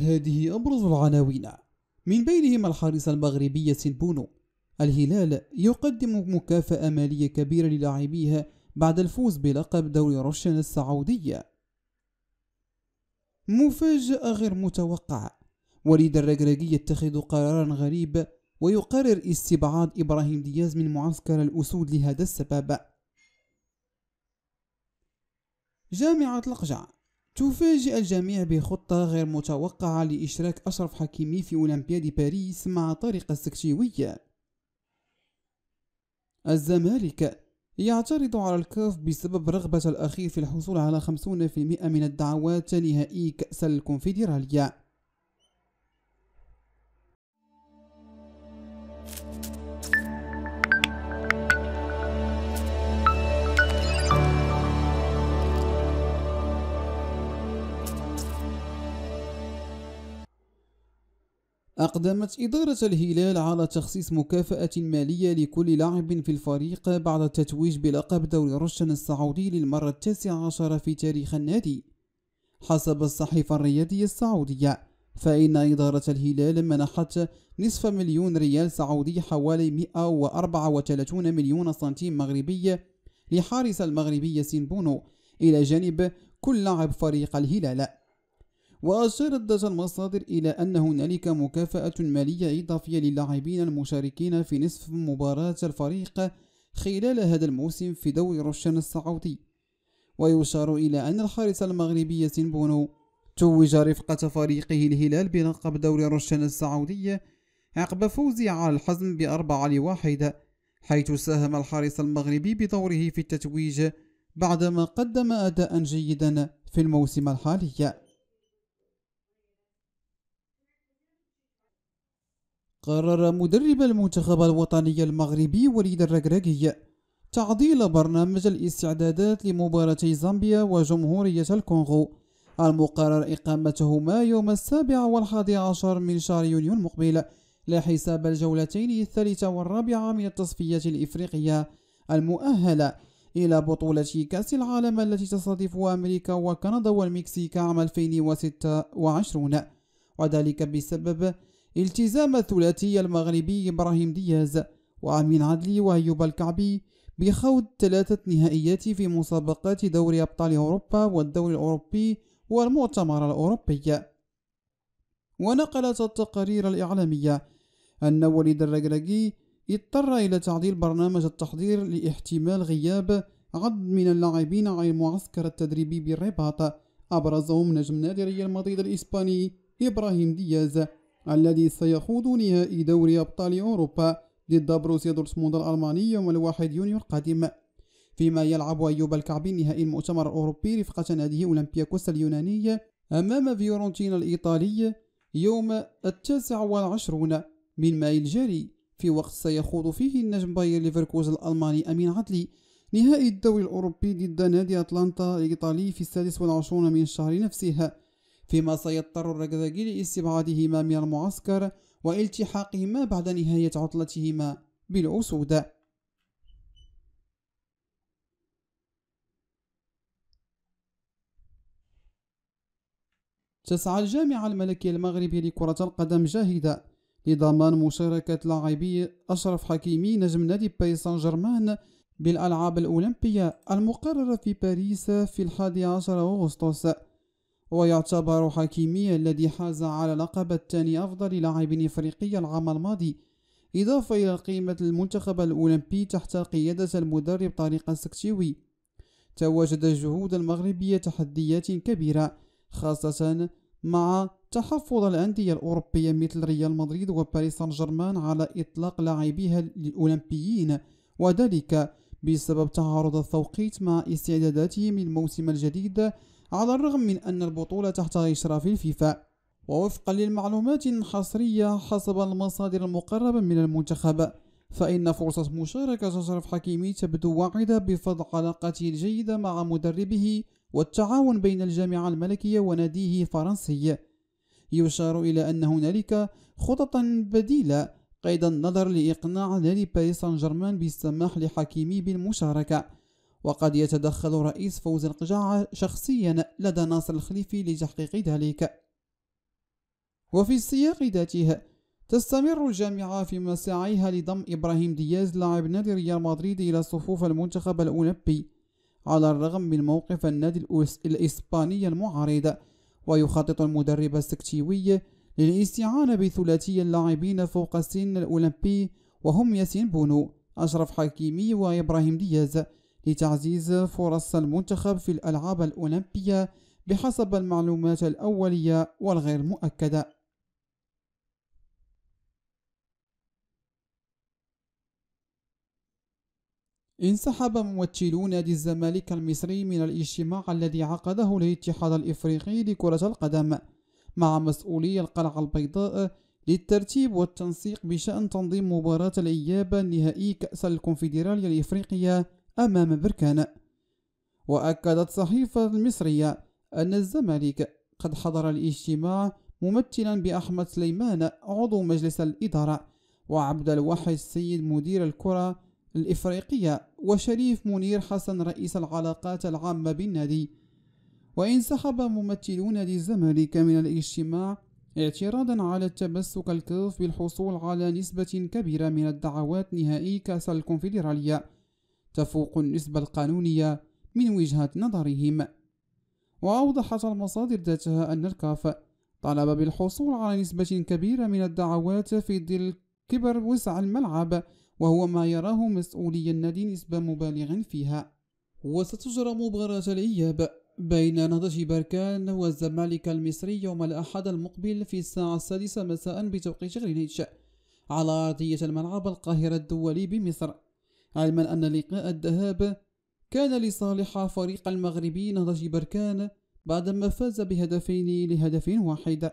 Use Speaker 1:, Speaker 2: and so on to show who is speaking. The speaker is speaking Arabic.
Speaker 1: هذه أبرز العناوين من بينهم الحارس المغربي سيلبونو الهلال يقدم مكافأة مالية كبيرة للاعبيها بعد الفوز بلقب دوري روشن السعودية مفاجأة غير متوقعة وليد الرجراجي يتخذ قرارا غريب ويقرر استبعاد إبراهيم دياز من معسكر الأسود لهذا السبب جامعة القجع تفاجئ الجميع بخطة غير متوقعة لإشراك أشرف حكيمي في أولمبياد باريس مع طارق السكشيوية الزمالك يعترض على الكاف بسبب رغبة الأخير في الحصول على 50% من الدعوات نهائي كأس الكونفدرالية أقدمت إدارة الهلال على تخصيص مكافأة مالية لكل لاعب في الفريق بعد التتويج بلقب دوري رشن السعودي للمرة التاسعة عشر في تاريخ النادي حسب الصحيفة الرياضية السعودية فإن إدارة الهلال منحت نصف مليون ريال سعودي حوالي 134 مليون سنتيم مغربي لحارس المغربي سينبونو إلى جانب كل لاعب فريق الهلال وأشارت دجا المصادر إلى أن هنالك مكافأة مالية إضافية للاعبين المشاركين في نصف مباراة الفريق خلال هذا الموسم في دوري رشان السعودي ويشار إلى أن الحارس المغربي سينبونو بونو توج رفقة فريقه الهلال بلقب دوري رشان السعودي عقب فوزه على الحزم بأربعة لواحد حيث ساهم الحارس المغربي بدوره في التتويج بعدما قدم أداء جيدا في الموسم الحالي قرر مدرب المنتخب الوطني المغربي وليد الركراكي تعديل برنامج الاستعدادات لمباراتي زامبيا وجمهورية الكونغو المقرر إقامتهما يوم السابع والحادي عشر من شهر يونيو المقبل لحساب الجولتين الثالثة والرابعة من التصفية الإفريقية المؤهلة إلى بطولة كأس العالم التي تستضيف أمريكا وكندا والمكسيك عام 2026 وذلك بسبب التزام الثلاثي المغربي إبراهيم دياز وأمين عدلي وأيوب الكعبي بخوض ثلاثة نهائيات في مسابقات دوري أبطال أوروبا والدوري الأوروبي والمؤتمر الأوروبي ونقلت التقارير الإعلامية أن وليد الرجرجي اضطر إلى تعديل برنامج التحضير لاحتمال غياب عدد من اللاعبين عن المعسكر التدريبي بالرباط أبرزهم نجم نادي ريال مدريد الإسباني إبراهيم دياز الذي سيخوض نهائي دوري أبطال أوروبا ضد بروسيا دورتموند الألماني يوم الواحد يونيو القادم فيما يلعب أيوب الكعبي نهائي المؤتمر الأوروبي رفقة ناديه أولمبياكوس اليوناني أمام فيورنتينا الإيطالي يوم التاسع والعشرون من ماي الجاري في وقت سيخوض فيه النجم باير ليفركوز الألماني أمين عدلي نهائي الدوري الأوروبي ضد نادي أتلانتا الإيطالي في السادس والعشرون من الشهر نفسه فيما سيضطر الركزاجي لاستبعادهما من المعسكر والتحاقهما بعد نهاية عطلتهما بالأسود تسعى الجامعة الملكية المغربية لكرة القدم جاهدة لضمان مشاركة لاعبي أشرف حكيمي نجم نادي باريس سان جيرمان بالألعاب الأولمبية المقررة في باريس في الحادي عشر أغسطس ويعتبر حكيمي الذي حاز على لقب الثاني أفضل لاعب إفريقي العام الماضي إضافة إلى قيمة المنتخب الأولمبي تحت قيادة المدرب طارق السكتيوي تواجد الجهود المغربية تحديات كبيرة خاصة مع تحفظ الأندية الأوروبية مثل ريال مدريد وباريس سان جيرمان على إطلاق لاعبيها الأولمبيين وذلك بسبب تعارض التوقيت مع استعداداتهم للموسم الجديد على الرغم من أن البطولة تحت إشراف الفيفا ووفقا للمعلومات الحصرية حسب المصادر المقربة من المنتخب فإن فرصة مشاركة أشرف حكيمي تبدو واعدة بفضل علاقته الجيدة مع مدربه والتعاون بين الجامعة الملكية وناديه الفرنسي يشار إلى أن هنالك خططا بديلة قيد النظر لإقناع نادي باريس سان جيرمان بالسماح لحكيمي بالمشاركة وقد يتدخل رئيس فوز القجاعة شخصيا لدى ناصر الخليفي لتحقيق ذلك وفي السياق ذاته تستمر الجامعة في مساعيها لضم إبراهيم دياز لاعب نادي ريال مدريد إلى صفوف المنتخب الأولمبي على الرغم من موقف النادي الإسباني المعارض ويخطط المدرب السكتيوي للاستعانة بثلاثي اللاعبين فوق السن الأولمبي وهم ياسين بونو أشرف حكيمي وإبراهيم دياز لتعزيز فرص المنتخب في الألعاب الأولمبية بحسب المعلومات الأولية والغير مؤكدة انسحب ممثلو نادي الزمالك المصري من الاجتماع الذي عقده الاتحاد الافريقي لكرة القدم مع مسؤولي القلعة البيضاء للترتيب والتنسيق بشأن تنظيم مباراة الإياب النهائي كأس الكونفدرالية الإفريقية أمام بركان وأكدت صحيفة المصرية أن الزمالك قد حضر الاجتماع ممثلا بأحمد سليمان عضو مجلس الإدارة وعبد الواحد السيد مدير الكرة الإفريقية وشريف منير حسن رئيس العلاقات العامة بالنادي وانسحب ممثلو نادي الزمالك من الاجتماع اعتراضا على التمسك الكاف بالحصول على نسبة كبيرة من الدعوات نهائي كأس الكونفدرالية تفوق النسبة القانونية من وجهة نظرهم وأوضحت المصادر ذاتها أن الكاف طلب بالحصول على نسبة كبيرة من الدعوات في ظل كبر وسع الملعب وهو ما يراه مسؤولي النادي نسبة مبالغ فيها وستجرى مباراة الإياب بين نضج بركان والزمالك المصري يوم الأحد المقبل في الساعة السادسة مساء بتوقيت غرينتش على أرضية الملعب القاهرة الدولي بمصر علما أن لقاء الذهاب كان لصالح فريق المغربي نهضة بركان بعدما فاز بهدفين لهدف واحد